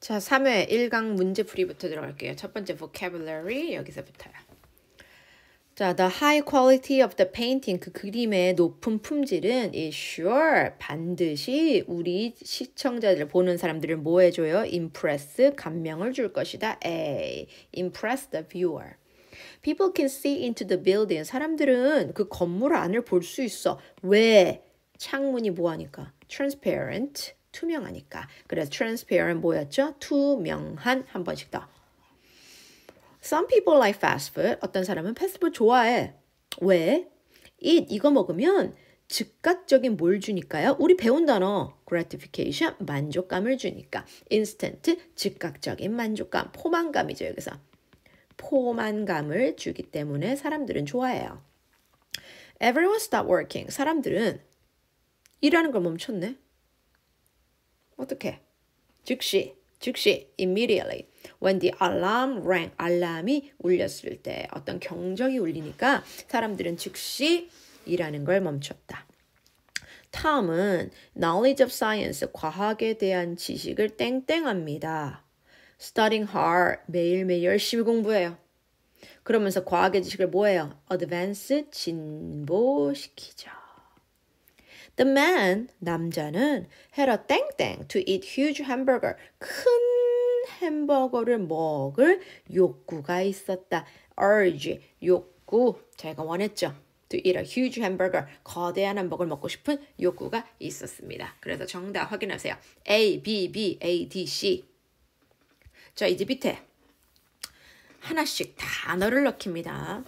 자, 3회 1강 문제풀이부터 들어갈게요. 첫 번째 vocabulary 여기서부터요. 자, the high quality of the painting 그 그림의 높은 품질은 is sure 반드시 우리 시청자들 보는 사람들을 뭐 해줘요? impress 감명을 줄 것이다. A. impress the viewer. People can see into the building. 사람들은 그 건물 안을 볼 수 있어. 왜? 창문이 뭐하니까? transparent. 투명하니까. 그래서 transparent 뭐였죠? 투명한 한 번씩 더. Some people like fast food. 어떤 사람은 패스트푸드 좋아해. 왜? 이 이거 먹으면 즉각적인 뭘 주니까요? 우리 배운 단어 gratification 만족감을 주니까 instant 즉각적인 만족감 포만감이죠 여기서 포만감을 주기 때문에 사람들은 좋아해요. Everyone stop working 사람들은 일하는 걸 멈췄네. 어떻게? 즉시, 즉시, immediately. When the alarm rang, 알람이 울렸을 때 어떤 경적이 울리니까 사람들은 즉시 일하는 걸 멈췄다. 탐은 knowledge of science, 과학에 대한 지식을 땡땡합니다. studying hard, 매일매일 열심히 공부해요. 그러면서 과학의 지식을 뭐해요? advance, 진보시키죠. The man, 남자는 had a 땡땡 to eat huge hamburger. 큰 햄버거를 먹을 욕구가 있었다. urge, 욕구. 자기가 원했죠. to eat a huge hamburger. 거대한 햄버거를 먹고 싶은 욕구가 있었습니다. 그래서 정답 확인하세요. A, B, B, A, D, C. 자, 이제 밑에 하나씩 단어를 넣습니다.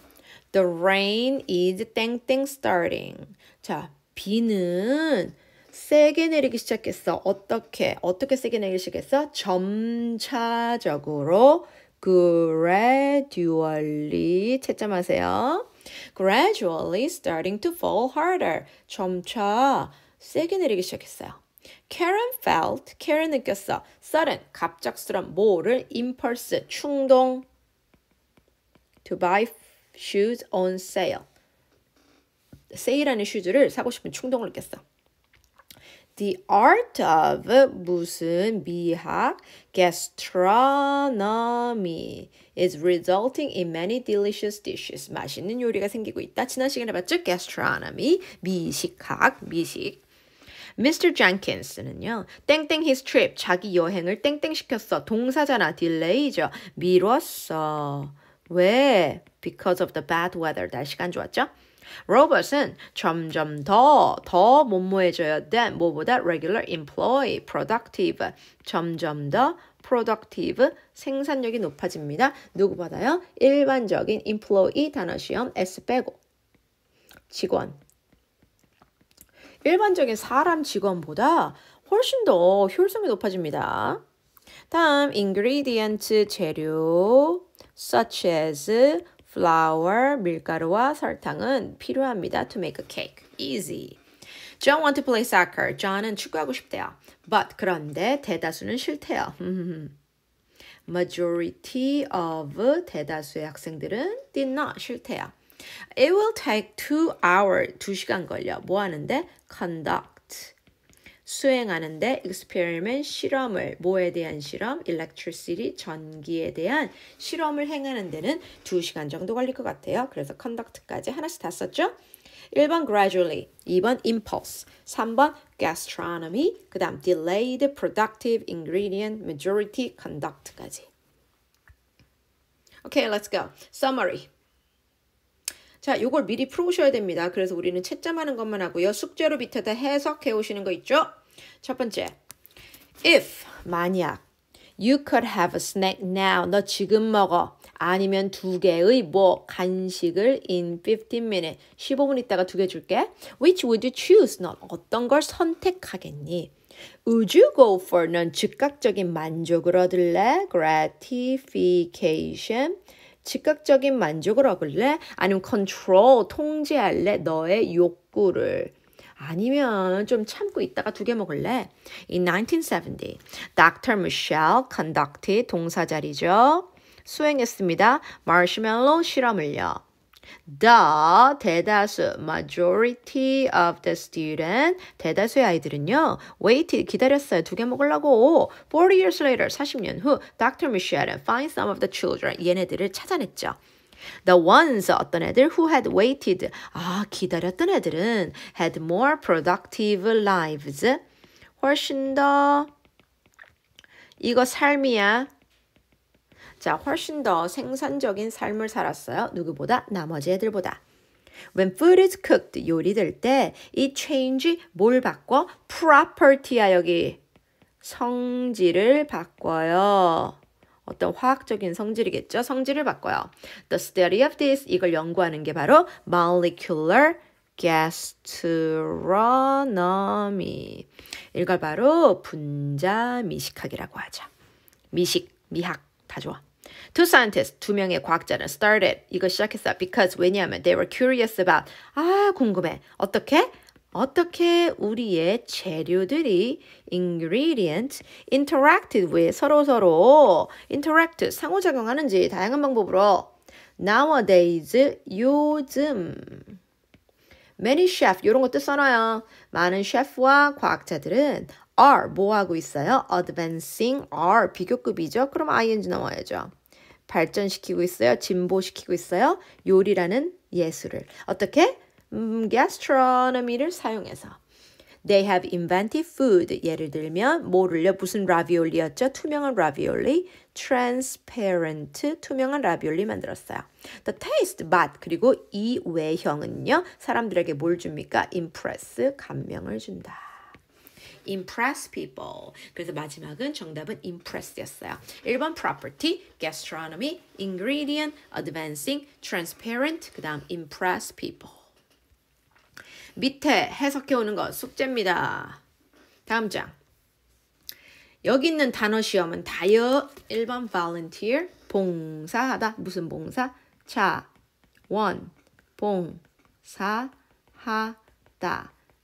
The rain is 땡땡 starting. 자, 비는 세게 내리기 시작했어. 어떻게? 어떻게 세게 내리기 시작했어? 점차적으로 gradually 채점하세요. gradually starting to fall harder. 점차 세게 내리기 시작했어요. Karen felt, Karen 느꼈어. sudden, 갑작스런 뭐를 impulse, 충동 to buy shoes on sale. 세일하는 슈즈를 사고 싶은 충동을 느꼈어. The art of 무슨 미학 gastronomy is resulting in many delicious dishes. 맛있는 요리가 생기고 있다. 지난 시간에 봤죠? gastronomy, 미식학, 미식. Mr. Jenkins는요. 땡땡 his trip, 자기 여행을 땡땡 시켰어. 동사잖아, delay죠. 미뤘어. 왜? Because of the bad weather, 날씨가 안 좋았죠? 로봇은 점점 더, 더 뭐뭐해져야 된 뭐보다 regular employee, productive, 점점 더 productive, 생산력이 높아집니다. 누구보다요? 일반적인 employee 단어 시험 S 빼고 직원 일반적인 사람 직원보다 훨씬 더 효율성이 높아집니다. 다음 ingredient 재료 such as flour, 밀가루와 설탕은 필요합니다. To make a cake. Easy. John want to play soccer. John은 축구하고 싶대요. But 그런데 대다수는 싫대요. Majority of 대다수의 학생들은 did not 싫대요. It will take two hours. 두 시간 걸려. 뭐 하는데? Conduct. 수행하는데 experiment 실험을 뭐에 대한 실험, electricity 전기에 대한 실험을 행하는 데는 2시간 정도 걸릴 것 같아요. 그래서 conduct까지 하나씩 다 썼죠. 1번 gradually, 2번 impulse, 3번 gastronomy, 그 다음 delayed productive ingredient majority conduct까지. Okay, let's go. Summary. 자, 요걸 미리 풀어오셔야 됩니다. 그래서 우리는 채점하는 것만 하고요. 숙제로 밑에다 해석해 오시는 거 있죠? 첫 번째, if 만약 you could have a snack now 너 지금 먹어 아니면 두 개의 뭐 간식을 in 15 minutes 15분 있다가 두 개 줄게 which would you choose 넌 어떤 걸 선택하겠니 Would you go for 넌 즉각적인 만족을 얻을래? gratification 즉각적인 만족을 얻을래? 아니면 control 통제할래? 너의 욕구를 아니면 좀 참고 있다가 두 개 먹을래? In 1970, Dr. Michelle conducted 동사자리죠. 수행했습니다. 마시멜로 실험을요. The 대다수 majority of the student 대다수의 아이들은요 waited 기다렸어요 두 개 먹으려고 40 years later 40년 후 Dr. Michelle find some of the children 얘네들을 찾아냈죠 The ones 어떤 애들 who had waited 아 기다렸던 애들은 had more productive lives 훨씬 더 이거 삶이야. 자, 훨씬 더 생산적인 삶을 살았어요. 누구보다 나머지 애들보다. When food is cooked, 요리될 때이 change 뭘 바꿔? property야 여기. 성질을 바꿔요. 어떤 화학적인 성질이겠죠. 성질을 바꿔요. The study of this 이걸 연구하는 게 바로 molecular gastronomy. 이걸 바로 분자 미식학이라고 하죠. 미식, 미학 다 좋아. Two scientists, 두 명의 과학자는 started 이거 시작했어. 요 Because 왜냐하면 they were curious about 아 궁금해 어떻게 어떻게 우리의 재료들이 ingredient interacted with 서로서로 interact 상호작용하는지 다양한 방법으로 nowadays 요즘 many chef 이런 것도 써놔요. 많은 셰프와 과학자들은 are 뭐 하고 있어요? advancing are 비교급이죠. 그럼 ing 나와야죠. 발전시키고 있어요. 진보시키고 있어요. 요리라는 예술을 어떻게 음, gastronomy를 사용해서 They have invented food. 예를 들면 뭐를요? 무슨 라비올리였죠? 투명한 라비올리. transparent. 투명한 라비올리 만들었어요. The taste, 맛. 그리고 이 외형은요. 사람들에게 뭘 줍니까? impress, 감명을 준다. impress people. 그래서 마지막은 정답은 impress였어요. 1번 property, gastronomy, ingredient, advancing, transparent, 그 다음 impress people. 밑에 해석해 오는 것 숙제입니다. 다음 장. 여기 있는 단어 시험은 다여 1번 volunteer 봉사하다 무슨 봉사 자원 봉사하다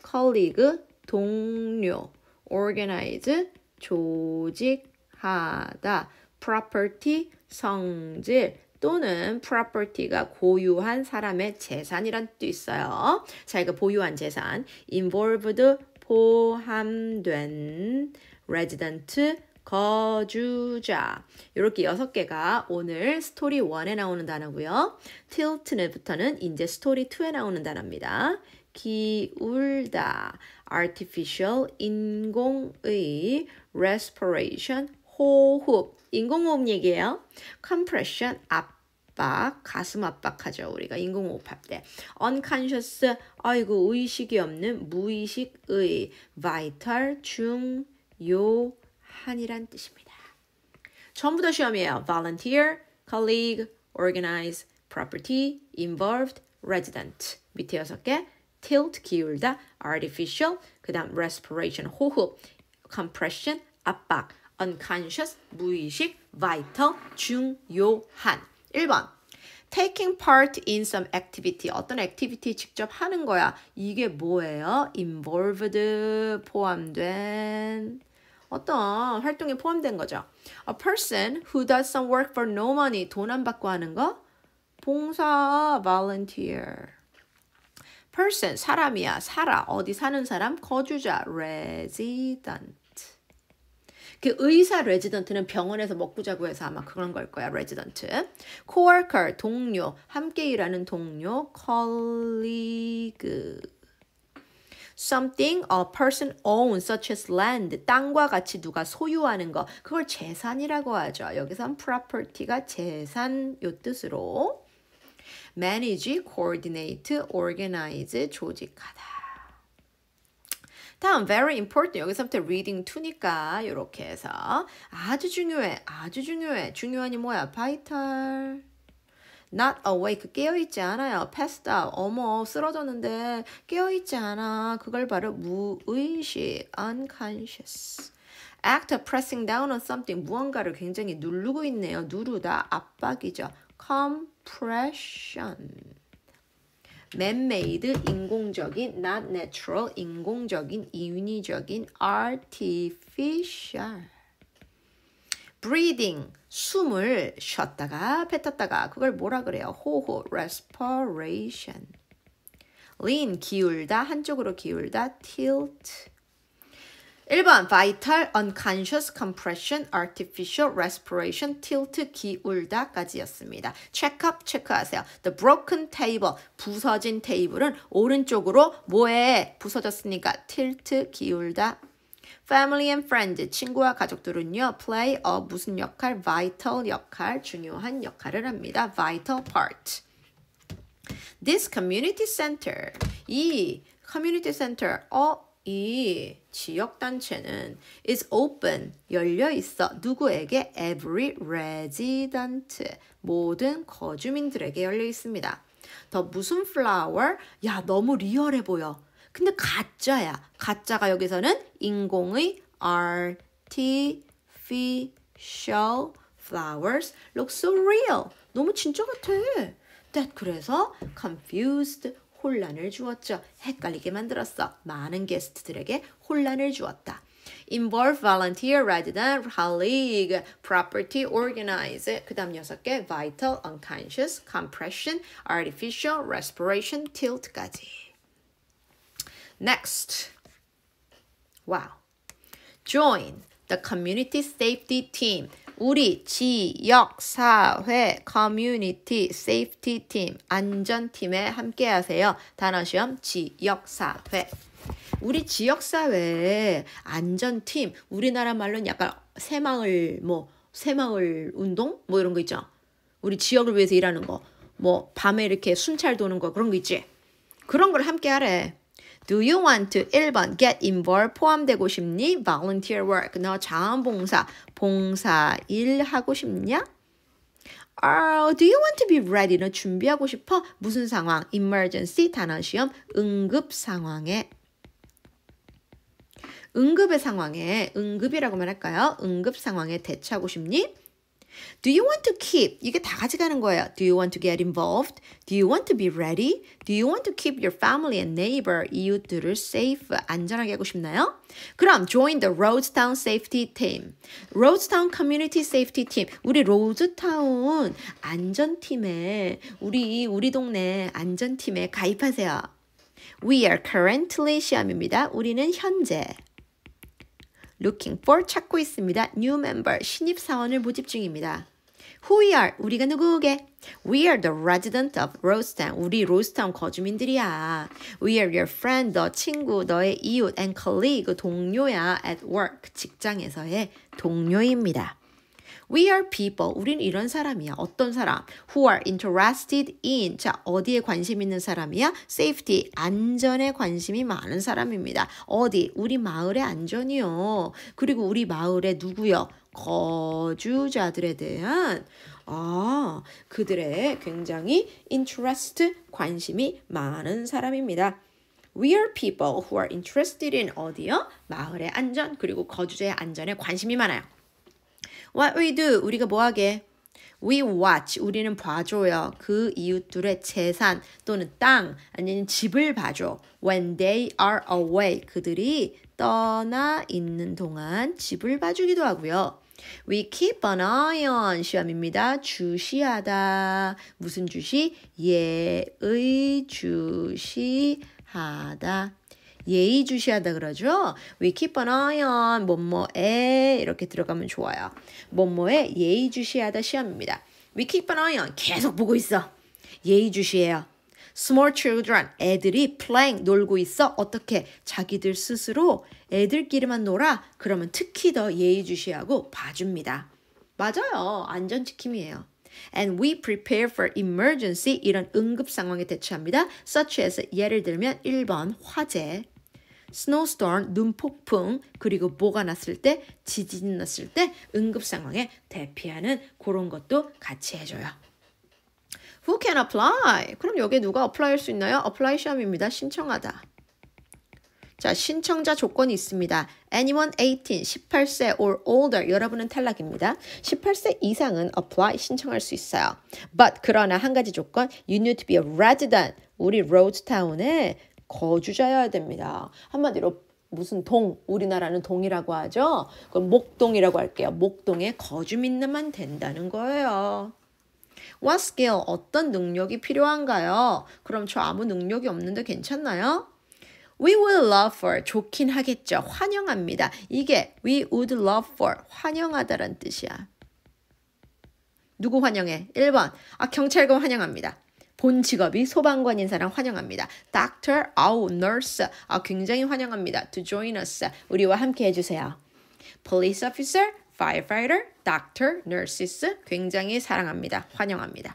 colleague 동료 organize 조직하다 property 성질 또는 property가 고유한 사람의 재산이란 뜻도 있어요. 자, 이거 보유한 재산. involved 포함된 resident 거주자 이렇게 여섯 개가 오늘 스토리 1에 나오는 단어고요. tilt부터는 이제 스토리 2에 나오는 단어입니다. 기울다, artificial 인공의 respiration 호흡 인공호흡 얘기예요. compression 압박, 가슴 압박하죠. 우리가 인공호흡 할 때. unconscious, 아이고 의식이 없는 무의식의 vital 중요한이란 뜻입니다. 전부 다 시험이에요. volunteer, colleague, organize, property, involved, resident. 밑에 여섯 개. tilt 기울다, artificial, 그 다음 respiration 호흡, compression 압박, unconscious, 무의식, vital, 중요한. 1번. taking part in some activity. 어떤 activity 직접 하는 거야. 이게 뭐예요? involved, 포함된. 어떤 활동에 포함된 거죠. A person who does some work for no money. 돈 안 받고 하는 거? 봉사, volunteer. person, 사람이야. 살아. 어디 사는 사람? 거주자, resident. 그 의사 레지던트는 병원에서 먹고 자고 해서 아마 그런 걸 거야. 레지던트. coworker 동료, 함께 일하는 동료, colleague something a person owns such as land 땅과 같이 누가 소유하는 거 그걸 재산이라고 하죠. 여기선 property가 재산 요 뜻으로 manage, coordinate, organize 조직하다. 다음 very important 여기서부터 reading to니까 이렇게 해서 아주 중요해 아주 중요해 중요한이 뭐야 vital not awake 깨어있지 않아요 passed out 어머 쓰러졌는데 깨어있지 않아 그걸 바로 무의식 unconscious actor pressing down on something 무언가를 굉장히 누르고 있네요 누르다 압박이죠 compression man-made 인공적인, not natural 인공적인, 인위적인, artificial. breathing 숨을 쉬었다가 뱉었다가 그걸 뭐라 그래요? 호흡, respiration. lean 기울다 한쪽으로 기울다, tilt. 1번 vital unconscious compression artificial respiration tilt 기울다까지였습니다. 체크업 체크하세요. The broken table 부서진 테이블은 오른쪽으로 뭐에 부서졌으니까 tilt 기울다 Family and friend, 친구와 가족들은요, play a 무슨 역할? vital 역할, 중요한 역할을 합니다. vital part. This community center, 이 community center, 어, 이 지역단체는 is open, 열려 있어. 누구에게? every resident, 모든 거주민들에게 열려 있습니다. 더 무슨 flower? 야, 너무 리얼해 보여. 근데 가짜야. 가짜가 여기서는 인공의 artificial flowers look so real. 너무 진짜 같아. That 그래서 confused 혼란을 주었죠. 헷갈리게 만들었어. 많은 게스트들에게 혼란을 주었다. involve volunteer rather than colleague, property organize. 그 다음 여섯 개 vital, unconscious, compression, artificial, respiration, tilt까지. Next. Wow. Join. The Community Safety Team. 우리 지역 사회 커뮤니티 세이프티 팀 안전팀에 함께 하세요. 단어 시험 지역 사회. 우리 지역 사회 안전팀 우리나라 말로는 약간 새마을 뭐 새마을 운동 뭐 이런 거 있죠. 우리 지역을 위해서 일하는 거. 뭐 밤에 이렇게 순찰 도는 거 그런 거 있지. 그런 걸 함께 하래. Do you want to 1번 get involved 포함되고 싶니? volunteer work 너 자원봉사 봉사 일 하고 싶냐? Oh, do you want to be ready? 너 준비하고 싶어? 무슨 상황? emergency 단어 시험 응급 상황에 응급의 상황에 응급이라고만 할까요? 응급 상황에 대처하고 싶니? Do you want to keep? 이게 다 가져가는 거예요. Do you want to get involved? Do you want to be ready? Do you want to keep your family and neighbor? 이웃들을 safe, 안전하게 하고 싶나요? 그럼 join the Rhodestown Safety Team. Rhodestown Community Safety Team. 우리 로즈타운 안전팀에 우리 우리 동네 안전팀에 가입하세요. We are currently 시험입니다. 우리는 현재 looking for 찾고 있습니다. new member 신입 사원을 모집 중입니다. Who we are 우리가 누구게? We are the resident of Rosetown. 우리 로스타 거주민들이야. We are your friend, 너 친구, 너의 이웃 and colleague 동료야 at work 직장에서의 동료입니다. We are people. 우리는 이런 사람이야. 어떤 사람? Who are interested in. 자, 어디에 관심 있는 사람이야? Safety. 안전에 관심이 많은 사람입니다. 어디? 우리 마을의 안전이요. 그리고 우리 마을의 누구요? 거주자들에 대한 아, 그들의 굉장히 interest 관심이 많은 사람입니다. We are people who are interested in 어디요? 마을의 안전 그리고 거주자의 안전에 관심이 많아요. What we do 우리가 뭐하게? We watch 우리는 봐줘요. 그 이웃들의 재산 또는 땅 아니면 집을 봐줘. When they are away 그들이 떠나 있는 동안 집을 봐주기도 하고요. We keep an eye on 시험입니다. 주시하다. 무슨 주시? 예의 주시하다. 예의주시하다 그러죠. We keep an eye on 뭐뭐에 이렇게 들어가면 좋아요. 뭐뭐에 예의주시하다 시험입니다. We keep an eye on 계속 보고 있어. 예의주시해요. Small children 애들이 playing 놀고 있어 어떻게 자기들 스스로 애들끼리만 놀아 그러면 특히 더 예의주시하고 봐줍니다. 맞아요 안전지킴이에요. And we prepare for emergency 이런 응급 상황에 대처합니다. Such as 예를 들면 1번 화재 snowstorm, 눈폭풍, 그리고 뭐가 났을 때, 지진 났을 때 응급 상황에 대피하는 그런 것도 같이 해줘요. Who can apply? 그럼 여기 누가 apply 할수 있나요? apply 시험입니다. 신청하다. 자, 신청자 조건이 있습니다. anyone 18, 18세 or older 여러분은 탈락입니다. 18세 이상은 apply 신청할 수 있어요. but 그러나 한 가지 조건 you need to be a resident 우리 로드타운에 거주자여야 됩니다. 한마디로 무슨 동, 우리나라는 동이라고 하죠. 그럼 목동이라고 할게요. 목동에 거주민만 된다는 거예요. What skill? 어떤 능력이 필요한가요? 그럼 저 아무 능력이 없는데 괜찮나요? We would love for 좋긴 하겠죠. 환영합니다. 이게 we would love for 환영하다란 뜻이야. 누구 환영해? 1번. 아, 경찰관 환영합니다. 본 직업이 소방관인 사람 환영합니다. Doctor, our nurse, 아, 굉장히 환영합니다. To join us, 우리와 함께 해주세요. Police officer, firefighter, doctor, nurses, 굉장히 사랑합니다. 환영합니다.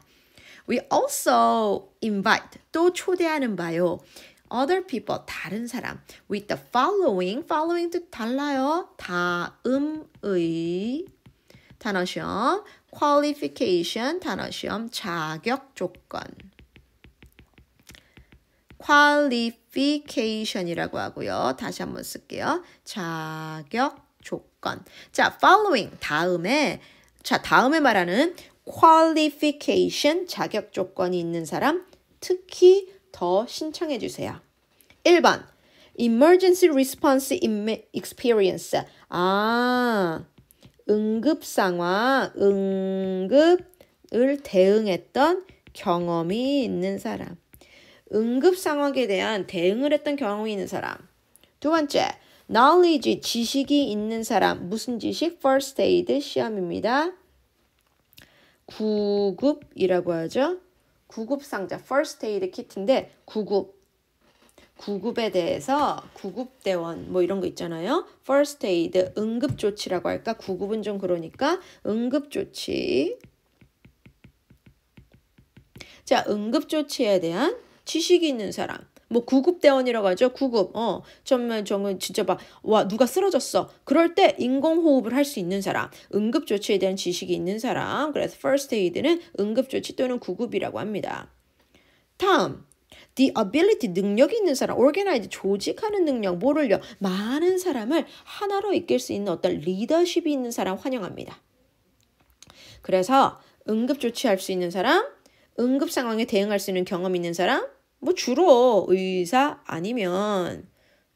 We also invite, 또 초대하는 바요. other people 다른 사람 with the following following 뜻 달라요 다음의 단어 시험 qualification 단어 시험 자격 조건 qualification이라고 하고요. 다시 한번 쓸게요. 자격 조건. 자, following 다음에 자, 다음에 말하는 qualification 자격 조건이 있는 사람 특히 더 신청해 주세요. 1번 emergency response experience 아 응급 상황 응급을 대응했던 경험이 있는 사람 응급 상황에 대한 대응을 했던 경험이 있는 사람. 두 번째, knowledge, 지식이 있는 사람. 무슨 지식? first aid 시험입니다. 구급이라고 하죠. 구급 상자, first aid 키트인데 구급. 구급에 대해서 구급대원 뭐 이런 거 있잖아요. first aid 응급조치라고 할까? 구급은 좀 그러니까 응급조치. 자, 응급조치에 대한 지식이 있는 사람. 뭐 구급대원이라고 하죠. 구급. 어, 정말 정은 진짜 막와 누가 쓰러졌어. 그럴 때 인공호흡을 할 수 있는 사람, 응급조치에 대한 지식이 있는 사람. 그래서 first aid는 응급조치 또는 구급이라고 합니다. 다음. The ability 능력이 있는 사람, organize 조직하는 능력, 뭐를요? 많은 사람을 하나로 이끌 수 있는 어떤 리더십이 있는 사람 환영합니다. 그래서 응급조치할 수 있는 사람, 응급 상황에 대응할 수 있는 경험 있는 사람? 뭐 주로 의사 아니면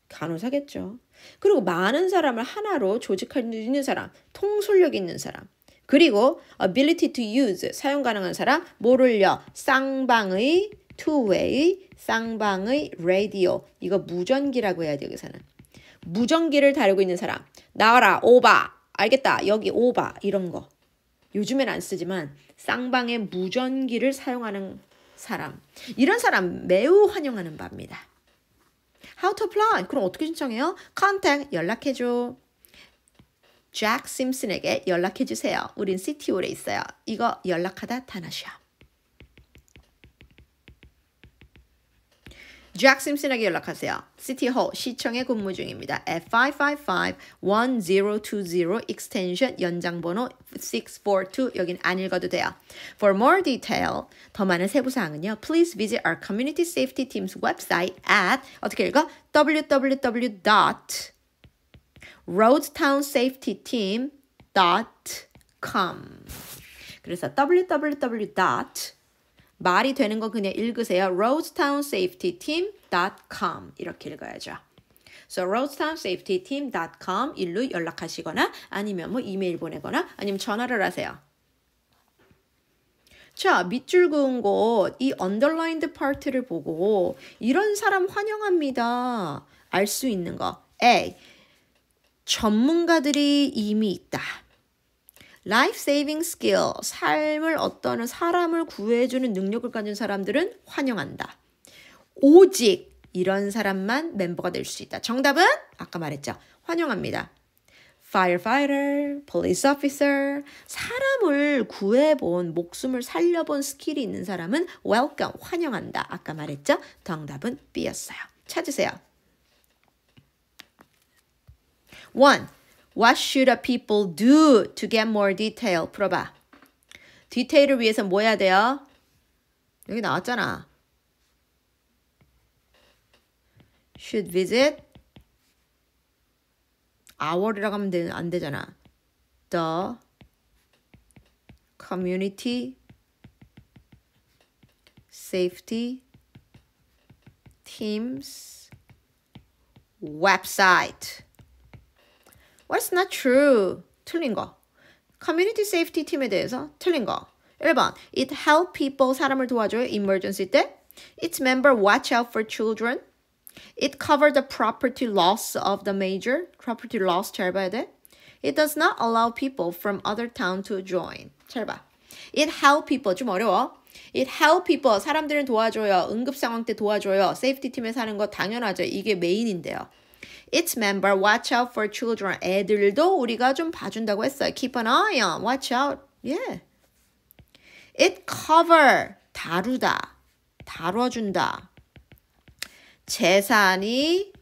간호사겠죠. 그리고 많은 사람을 하나로 조직할 수 있는 사람, 통솔력 있는 사람. 그리고 ability to use 사용 가능한 사람, 모를려 쌍방의 two-way 쌍방의 라디오 이거 무전기라고 해야 돼요 여기서는 그 무전기를 다루고 있는 사람 나와라 오바 알겠다 여기 오바 이런 거 요즘엔 안 쓰지만 쌍방의 무전기를 사용하는 사람 이런 사람 매우 환영하는 바입니다. How to apply? 그럼 어떻게 신청해요? 컨택 연락해줘. 잭 심슨에게 연락해주세요. 우린 시티홀에 있어요. 이거 연락하다 다나시아. 잭 심슨에게 연락하세요. 시티홀 시청에 근무 중입니다. at 555-1020 extension 연장번호 642 여긴 안 읽어도 돼요. For more detail, 더 많은 세부사항은요. Please visit our community safety team's website at 어떻게 읽어? www. roadtownsafetyteam.com 그래서 www. 말이 되는 거 그냥 읽으세요. r o a d t o w n s a f e t y t e a m c o m 이렇게 읽어야죠. So r o a d t o w n s a f e t y t e a m c o m 일로 연락하시거나 아니면 뭐 이메일 보내거나 아니면 전화를 하세요. 자, 밑줄 그은 곳, 이 언더라인드 파트를 보고 이런 사람 환영합니다. 알 수 있는 거. A. 전문가들이 이미 있다. life saving skill, 삶을 어떤 사람을 구해주는 능력을 가진 사람들은 환영한다. 오직 이런 사람만 멤버가 될 수 있다. 정답은 아까 말했죠. 환영합니다. firefighter, police officer, 사람을 구해본, 목숨을 살려본 스킬이 있는 사람은 welcome, 환영한다. 아까 말했죠? 정답은 B였어요. 찾으세요. 1. What should a people do to get more detail? 풀어봐. 디테일을 위해서 뭐 해야 돼요? 여기 나왔잖아. should visit our이라고 하면 되, 안 되잖아. the community safety teams website What's not true? 틀린 거. Community Safety team에 대해서 틀린 거. 1번. It help people 사람을 도와줘요. Emergency 때. Its member watch out for children. It cover the property loss of the major. Property loss 잘 봐야 돼. It does not allow people from other town to join. 잘 봐. It help people 좀 어려워. It help people 사람들은 도와줘요. 응급 상황 때 도와줘요. Safety 팀에 사는 거 당연하죠. 이게 메인인데요. its member watch out for children. 애들도 우리가 좀 봐준다고 했어요. Keep an eye on, watch out. Yeah. It cover 다루다, 다뤄준다. 재산이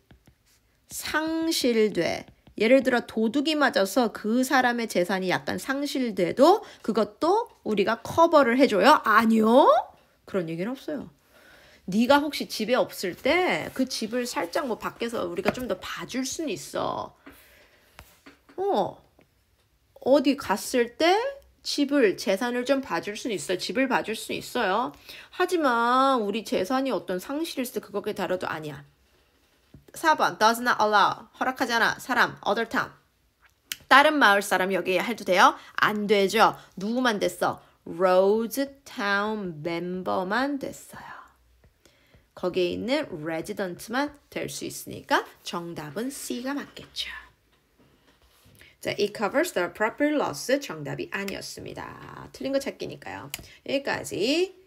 상실돼. 예를 들어 도둑이 맞아서 그 사람의 재산이 약간 상실돼도 그것도 우리가 커버를 해줘요? 아니요. 그런 얘기는 없어요. 네가 혹시 집에 없을 때 그 집을 살짝 뭐 밖에서 우리가 좀 더 봐줄 수는 있어. 어. 어디 갔을 때 집을 재산을 좀 봐줄 수는 있어요. 집을 봐줄 수는 있어요. 하지만 우리 재산이 어떤 상실일있 그것에 다아도 아니야. 4번 does not allow 허락하지 않아 사람 other town 다른 마을 사람 여기에 해도 돼요? 안 되죠. 누구만 됐어? Rose Town 멤버만 됐어요. 거기에 있는 레지던트만될 수 있으니까 정답은 C가 맞겠죠. 자, it covers the property loss 정답이 아니었습니다. 틀린 거 찾기니까요. 여기까지.